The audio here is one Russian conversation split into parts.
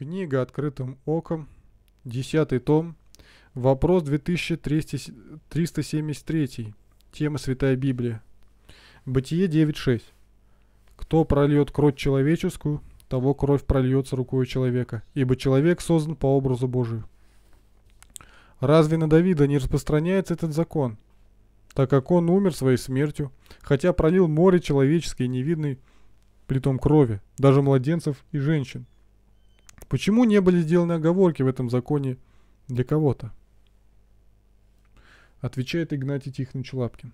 Книга «Открытым оком», 10 том, вопрос 2373, тема «Святая Библия». Бытие 9.6. «Кто прольет кровь человеческую, того кровь прольется рукой человека, ибо человек создан по образу Божию». Разве на Давида не распространяется этот закон, так как он умер своей смертью, хотя пролил море человеческое невидной, притом крови, даже младенцев и женщин – Почему не были сделаны оговорки в этом законе для кого-то? Отвечает Игнатий Тихонович Лапкин.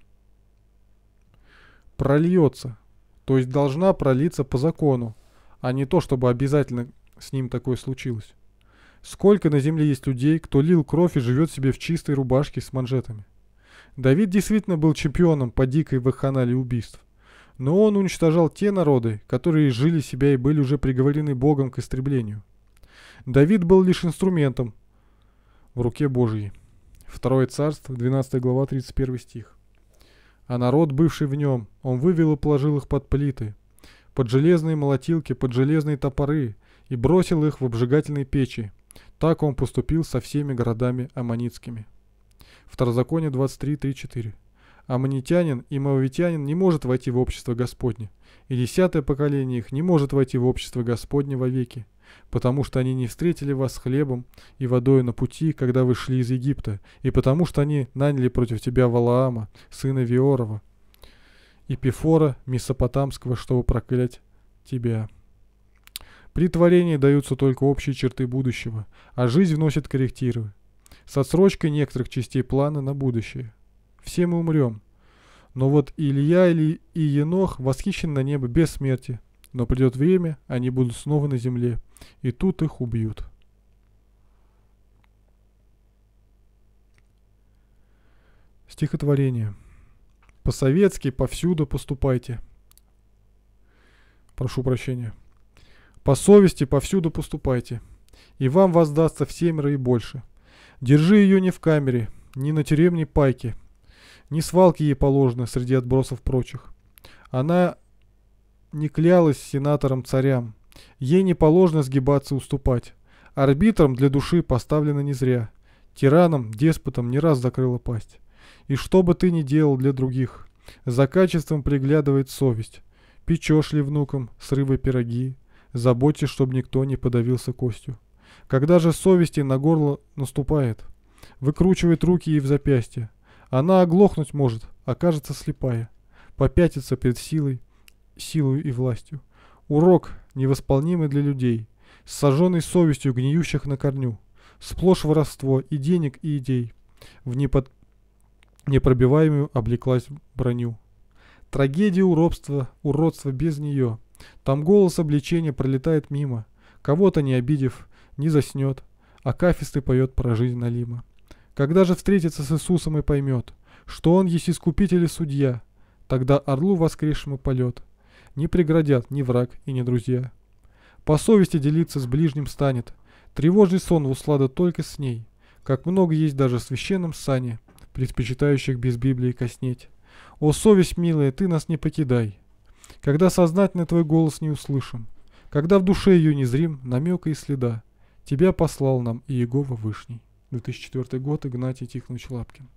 Прольется, то есть должна пролиться по закону, а не то, чтобы обязательно с ним такое случилось. Сколько на земле есть людей, кто лил кровь и живет себе в чистой рубашке с манжетами. Давид действительно был чемпионом по дикой вакханалии убийств. Но он уничтожал те народы, которые жили себя и были уже приговорены Богом к истреблению – Давид был лишь инструментом в руке Божьей. Второе царство, 12 глава, 31 стих. А народ, бывший в нем, он вывел и положил их под плиты, под железные молотилки, под железные топоры, и бросил их в обжигательные печи. Так он поступил со всеми городами аммонитскими. Второзаконие 23, 3, 4. Аммонитянин и Моавитянин не может войти в общество Господне, и десятое поколение их не может войти в общество Господне вовеки, потому что они не встретили вас хлебом и водой на пути, когда вы шли из Египта, и потому что они наняли против тебя Валаама, сына Виорова, и Пифора Месопотамского, чтобы проклять тебя». При творении даются только общие черты будущего, а жизнь вносит коррективы с отсрочкой некоторых частей плана на будущее – все мы умрем. Но вот Илья или и Енох восхищен на небо без смерти. Но придет время, они будут снова на земле. И тут их убьют. Стихотворение. По-советски повсюду поступайте. Прошу прощения. По совести повсюду поступайте. И вам воздастся в семеро и больше. Держи ее не в камере, ни на тюремной пайке – не свалки ей положено среди отбросов прочих. Она не клялась сенаторам-царям. Ей не положено сгибаться и уступать. Арбитрам для души поставлено не зря. Тиранам, деспотам не раз закрыла пасть. И что бы ты ни делал для других, за качеством приглядывает совесть. Печешь ли внукам срывы пироги, заботишь, чтобы никто не подавился костью. Когда же совести на горло наступает, выкручивает руки и в запястье, она оглохнуть может, окажется слепая, попятится перед силой, силой и властью. Урок, невосполнимый для людей, с сожженной совестью гниющих на корню. Сплошь воровство и денег, и идей. В непод... непробиваемую облеклась броню. Трагедия уродства, уродство без нее. Там голос обличения пролетает мимо. Кого-то не обидев, не заснет. А кафисты поет про жизнь Налима. Когда же встретится с Иисусом и поймет, что Он есть Искупитель и Судья, тогда орлу воскресшему полет не преградят ни враг и ни друзья. По совести делиться с ближним станет, тревожный сон услада только с ней, как много есть даже в священном сане, предпочитающих без Библии коснеть. О, совесть милая, ты нас не покидай, когда сознательно твой голос не услышим, когда в душе ее незрим намека и следа, тебя послал нам Иегова Вышний. 2004 год, Игнатий Тихонович Лапкин.